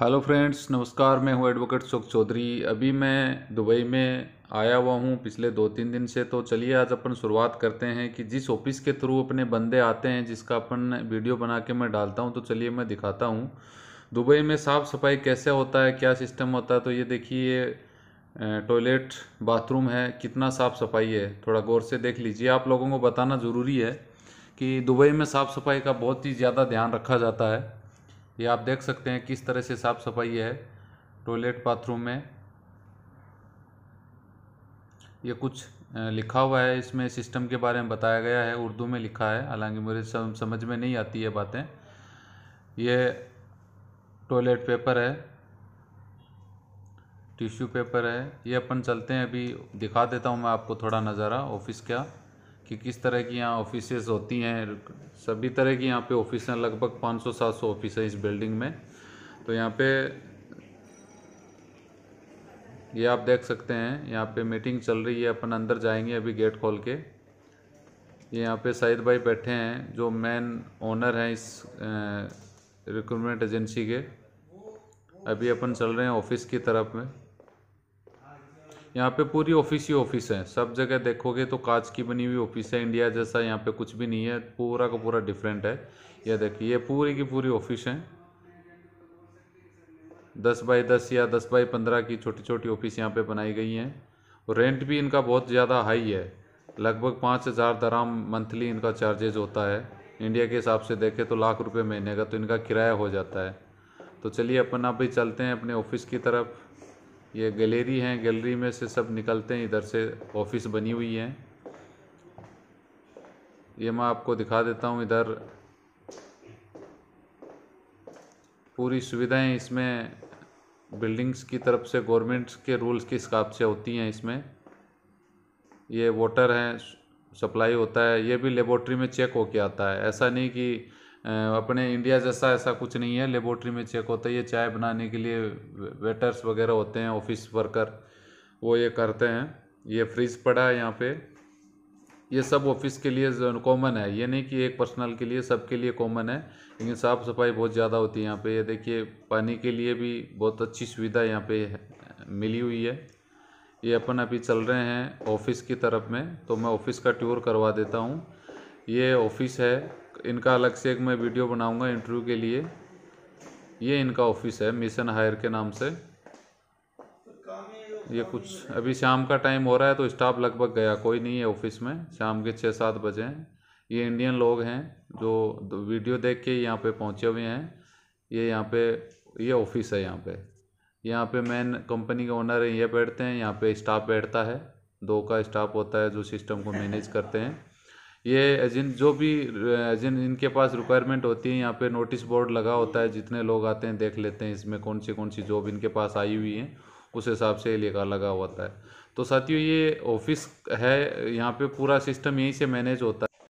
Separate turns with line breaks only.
hello friends नमस्कार मैं हूँ एडवोकेट शोक चौधरी अभी मैं दुबई में आया हुआ हूँ पिछले दो तीन दिन से तो चलिए आज अपन शुरुआत करते हैं कि जिस ऑफिस के थ्रू अपने बंदे आते हैं जिसका अपन वीडियो बना के मैं डालता हूँ तो चलिए मैं दिखाता हूँ दुबई में साफ़ सफाई कैसे होता है क्या सिस्टम होता है तो ये देखिए टॉयलेट बाथरूम है कितना साफ़ सफाई है थोड़ा गौर से देख लीजिए आप लोगों को बताना ज़रूरी है कि दुबई में साफ़ सफाई का बहुत ही ज़्यादा ध्यान रखा जाता है ये आप देख सकते हैं किस तरह से साफ़ सफाई है टॉयलेट बाथरूम में ये कुछ लिखा हुआ है इसमें सिस्टम के बारे में बताया गया है उर्दू में लिखा है हालांकि मुझे समझ में नहीं आती ये बातें ये टॉयलेट पेपर है टिश्यू पेपर है ये अपन चलते हैं अभी दिखा देता हूँ मैं आपको थोड़ा नज़ारा ऑफिस का कि किस तरह की यहाँ ऑफिसेज होती हैं सभी तरह की यहाँ पे ऑफिस हैं लगभग 500-700 ऑफिस हैं इस बिल्डिंग में तो यहाँ पे ये आप देख सकते हैं यहाँ पे मीटिंग चल रही है अपन अंदर जाएंगे अभी गेट खोल के ये यहाँ पे सईद भाई बैठे हैं जो मेन ओनर हैं इस रिक्रूटमेंट एजेंसी के अभी अपन चल रहे हैं ऑफिस की तरफ में यहाँ पे पूरी ऑफिस ही ऑफिस है सब जगह देखोगे तो कांच की बनी हुई ऑफिस है इंडिया जैसा यहाँ पे कुछ भी नहीं है पूरा का पूरा डिफरेंट है ये देखिए ये पूरी की पूरी ऑफिस है दस बाई दस या दस बाई पंद्रह की छोटी छोटी ऑफिस यहाँ पे बनाई गई हैं और रेंट भी इनका बहुत ज़्यादा हाई है लगभग पाँच हज़ार दराम मंथली इनका चार्जेज होता है इंडिया के हिसाब से देखें तो लाख रुपये महीने का तो इनका किराया हो जाता है तो चलिए अपन आप भी चलते हैं अपने ऑफिस की तरफ ये गैलरी हैं गैलरी में से सब निकलते हैं इधर से ऑफिस बनी हुई हैं ये मैं आपको दिखा देता हूँ इधर पूरी सुविधाएं इसमें बिल्डिंग्स की तरफ से गवर्नमेंट्स के रूल्स के हिसाब से होती हैं इसमें ये वाटर है सप्लाई होता है ये भी लेबोरेटरी में चेक होके आता है ऐसा नहीं कि अपने इंडिया जैसा ऐसा कुछ नहीं है लेबोरेटरी में चेक होता है ये चाय बनाने के लिए वेटर्स वगैरह होते हैं ऑफिस वर्कर वो ये करते हैं ये फ्रिज पड़ा है यहाँ पे ये सब ऑफिस के लिए कॉमन है ये नहीं कि एक पर्सनल के लिए सबके लिए कॉमन है लेकिन साफ़ सफाई बहुत ज़्यादा होती है यहाँ पे ये देखिए पानी के लिए भी बहुत अच्छी सुविधा यहाँ पे मिली हुई है ये अपन अभी चल रहे हैं ऑफिस की तरफ में तो मैं ऑफिस का टूर करवा देता हूँ ये ऑफिस है इनका अलग से एक मैं वीडियो बनाऊंगा इंटरव्यू के लिए ये इनका ऑफिस है मिशन हायर के नाम से ये कुछ अभी शाम का टाइम हो रहा है तो स्टाफ लगभग गया कोई नहीं है ऑफिस में शाम के छः सात बजे हैं ये इंडियन लोग हैं जो वीडियो देख के यहाँ पे पहुँचे हुए हैं ये यहाँ पे ये ऑफिस है यहाँ पे यहाँ पे मेन कंपनी के ओनर हैं ये बैठते हैं यहाँ पे स्टाफ बैठता है दो का स्टाफ होता है जो सिस्टम को मैनेज करते हैं ये जिन जो भी एज इनके पास रिक्वायरमेंट होती है यहाँ पे नोटिस बोर्ड लगा होता है जितने लोग आते हैं देख लेते हैं इसमें कौन सी कौन सी जॉब इनके पास आई हुई है उस हिसाब से लेकर लगा होता है तो साथियों ये ऑफिस है यहाँ पे पूरा सिस्टम यहीं से मैनेज होता है